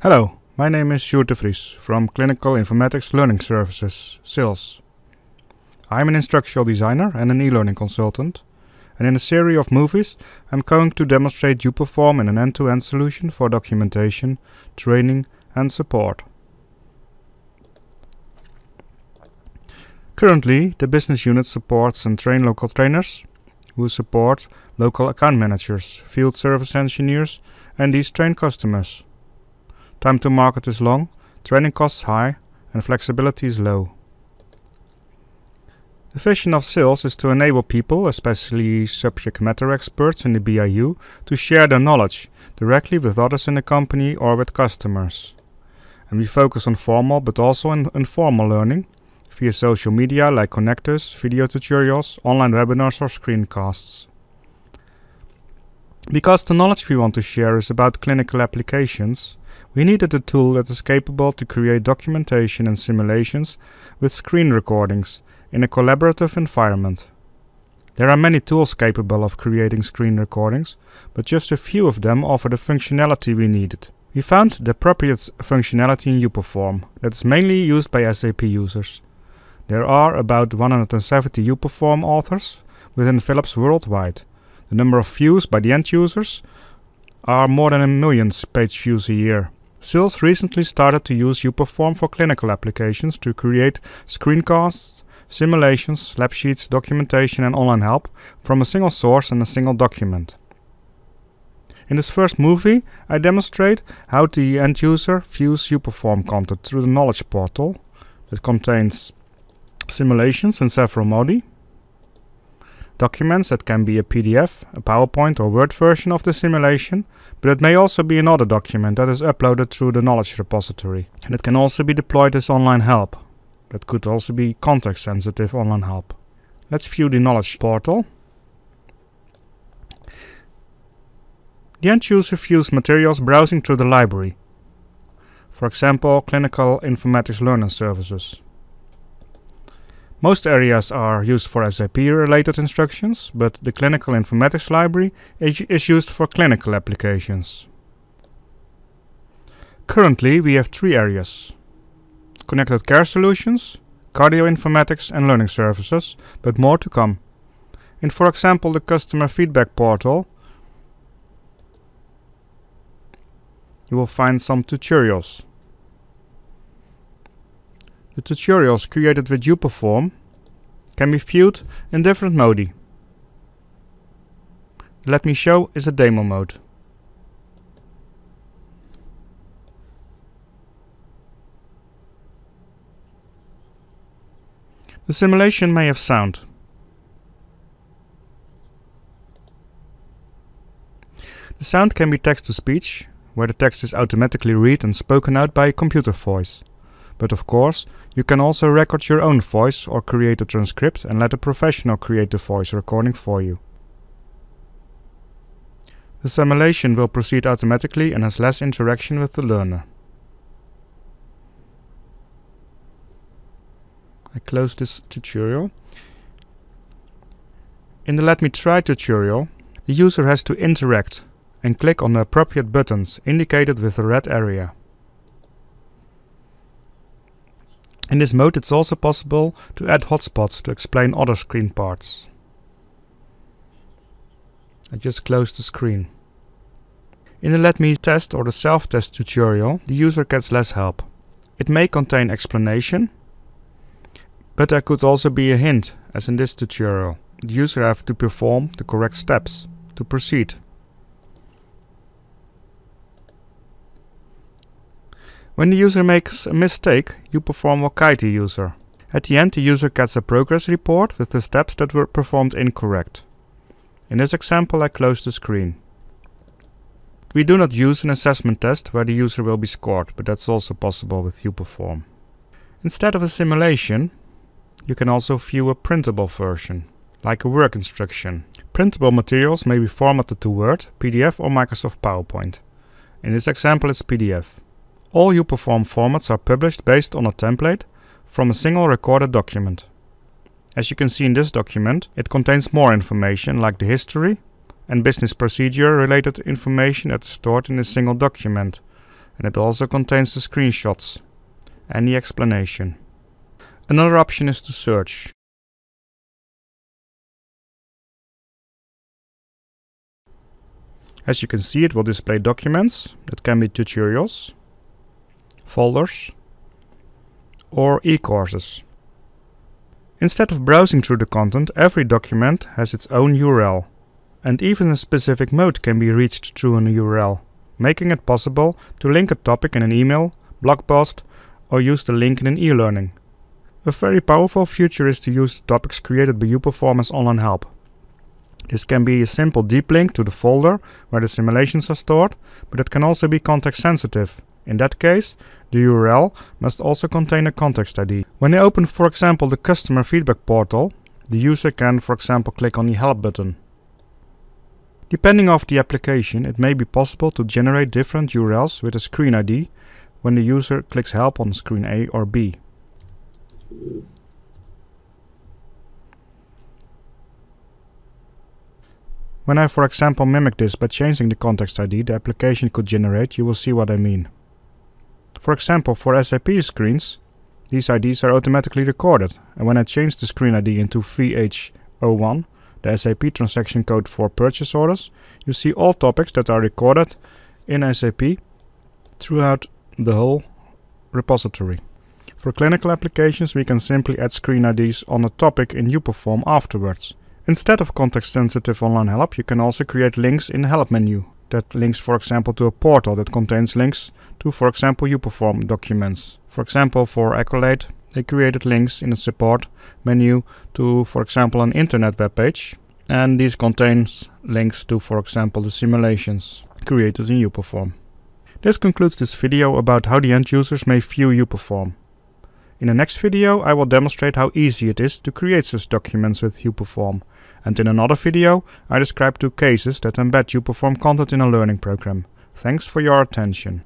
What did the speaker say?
Hello, my name is Sjoerd de Vries from Clinical Informatics Learning Services, SILS. I'm an instructional designer and an e-learning consultant, and in a series of movies I'm going to demonstrate U-Perform in an end-to-end -end solution for documentation, training and support. Currently, the business unit supports and trains local trainers who support local account managers, field service engineers and these trained customers. Time to market is long, training costs high, and flexibility is low. The vision of sales is to enable people, especially subject matter experts in the BIU, to share their knowledge directly with others in the company or with customers. And we focus on formal but also on informal learning via social media like connectors, video tutorials, online webinars or screencasts. Because the knowledge we want to share is about clinical applications, we needed a tool that is capable to create documentation and simulations with screen recordings in a collaborative environment. There are many tools capable of creating screen recordings, but just a few of them offer the functionality we needed. We found the appropriate functionality in UPerform that is mainly used by SAP users. There are about 170 UPerform authors within Philips worldwide. The number of views by the end users are more than a million page views a year. Sills recently started to use UPerform for clinical applications to create screencasts, simulations, lab sheets, documentation and online help from a single source and a single document. In this first movie, I demonstrate how the end user views UPerform content through the knowledge portal that contains simulations in several modi, documents that can be a PDF, a PowerPoint or Word version of the simulation, but it may also be another document that is uploaded through the knowledge repository. And it can also be deployed as online help. That could also be context sensitive online help. Let's view the knowledge portal. The end user views materials browsing through the library. For example, clinical informatics learning services. Most areas are used for SAP-related instructions, but the Clinical Informatics Library is used for clinical applications. Currently, we have three areas. Connected Care Solutions, Cardioinformatics and Learning Services, but more to come. In for example the Customer Feedback Portal, you will find some tutorials. The tutorials created with uPerform can be viewed in different modi. Let me show is a demo mode. The simulation may have sound. The sound can be text-to-speech, where the text is automatically read and spoken out by a computer voice. But of course, you can also record your own voice or create a transcript and let a professional create the voice recording for you. The simulation will proceed automatically and has less interaction with the learner. I close this tutorial. In the Let Me Try tutorial, the user has to interact and click on the appropriate buttons indicated with the red area. In this mode it's also possible to add hotspots to explain other screen parts. I just close the screen. In the Let Me Test or the Self-Test tutorial, the user gets less help. It may contain explanation, but there could also be a hint, as in this tutorial. The user have to perform the correct steps to proceed. When the user makes a mistake, you perform the user. At the end, the user gets a progress report with the steps that were performed incorrect. In this example, I close the screen. We do not use an assessment test where the user will be scored, but that's also possible with UPerform. Instead of a simulation, you can also view a printable version, like a work instruction. Printable materials may be formatted to Word, PDF or Microsoft PowerPoint. In this example it's PDF. All uPerform formats are published based on a template from a single recorded document. As you can see in this document, it contains more information like the history and business procedure related information that's stored in a single document. And it also contains the screenshots and the explanation. Another option is to search. As you can see it will display documents that can be tutorials folders, or e-courses. Instead of browsing through the content, every document has its own URL, and even a specific mode can be reached through an URL, making it possible to link a topic in an email, blog post, or use the link in an e-learning. A very powerful feature is to use topics created by UPerform as online help. This can be a simple deep link to the folder where the simulations are stored, but it can also be context sensitive, in that case, the URL must also contain a context ID. When I open for example the customer feedback portal, the user can for example click on the help button. Depending of the application, it may be possible to generate different URLs with a screen ID when the user clicks help on screen A or B. When I for example mimic this by changing the context ID the application could generate, you will see what I mean. For example, for SAP screens, these IDs are automatically recorded, and when I change the screen ID into VH01, the SAP transaction code for purchase orders, you see all topics that are recorded in SAP throughout the whole repository. For clinical applications, we can simply add screen IDs on a topic in UPerform afterwards. Instead of context-sensitive online help, you can also create links in the help menu that links for example to a portal that contains links to for example uperform documents. For example for Accolade they created links in the support menu to for example an internet web page and this contains links to for example the simulations created in uperform. This concludes this video about how the end users may view uperform. In the next video I will demonstrate how easy it is to create such documents with uperform and in another video, I describe two cases that embed you perform content in a learning program. Thanks for your attention.